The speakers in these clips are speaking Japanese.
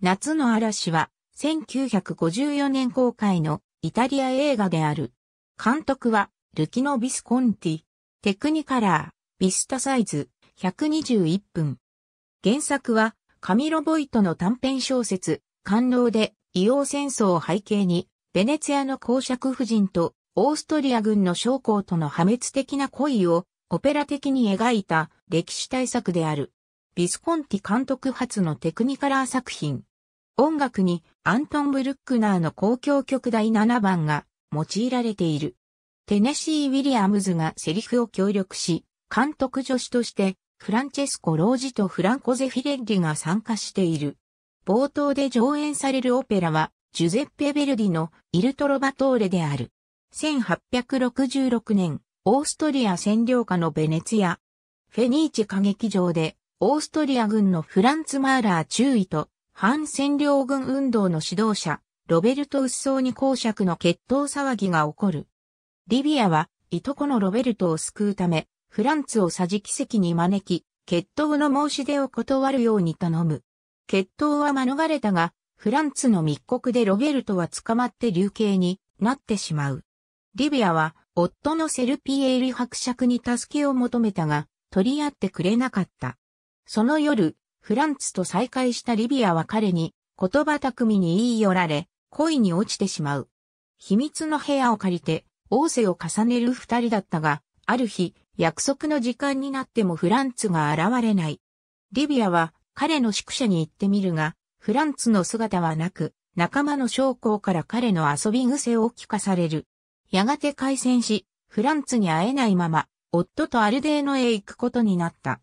夏の嵐は、1954年公開のイタリア映画である。監督は、ルキノ・ビスコンティ。テクニカラー、ビスタサイズ、121分。原作は、カミロ・ボイトの短編小説、官能で、異様戦争を背景に、ベネツィアの公爵夫人と、オーストリア軍の将校との破滅的な恋を、オペラ的に描いた歴史大作である。ビスコンティ監督初のテクニカラー作品。音楽にアントン・ブルックナーの公共曲第7番が用いられている。テネシー・ウィリアムズがセリフを協力し、監督助手としてフランチェスコ・ロージとフランコ・ゼフィレッリが参加している。冒頭で上演されるオペラは、ジュゼッペ・ベルディのイルトロバトーレである。1866年、オーストリア占領下のベネツィア。フェニーチ歌劇場で、オーストリア軍のフランツ・マーラー中尉と反占領軍運動の指導者、ロベルト・ウッソーに公爵の決闘騒ぎが起こる。リビアは、いとこのロベルトを救うため、フランツを治奇席に招き、決闘の申し出を断るように頼む。決闘は免れたが、フランツの密告でロベルトは捕まって流刑になってしまう。リビアは、夫のセルピエール伯爵に助けを求めたが、取り合ってくれなかった。その夜、フランツと再会したリビアは彼に言葉巧みに言い寄られ、恋に落ちてしまう。秘密の部屋を借りて、王世を重ねる二人だったが、ある日、約束の時間になってもフランツが現れない。リビアは彼の宿舎に行ってみるが、フランツの姿はなく、仲間の将校から彼の遊び癖を聞かされる。やがて開戦し、フランツに会えないまま、夫とアルデーノへ行くことになった。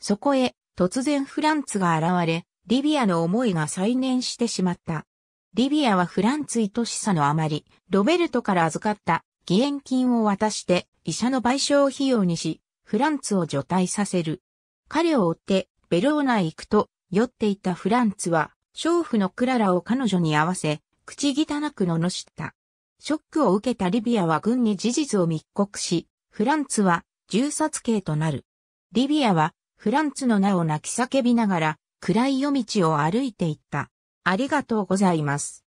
そこへ、突然フランツが現れ、リビアの思いが再燃してしまった。リビアはフランツ愛しさのあまり、ロベルトから預かった義援金を渡して医者の賠償費用にし、フランツを除隊させる。彼を追ってベローナへ行くと、酔っていたフランツは、娼婦のクララを彼女に合わせ、口汚く罵った。ショックを受けたリビアは軍に事実を密告し、フランツは銃殺刑となる。リビアはフランツの名を泣き叫びながら、暗い夜道を歩いていった。ありがとうございます。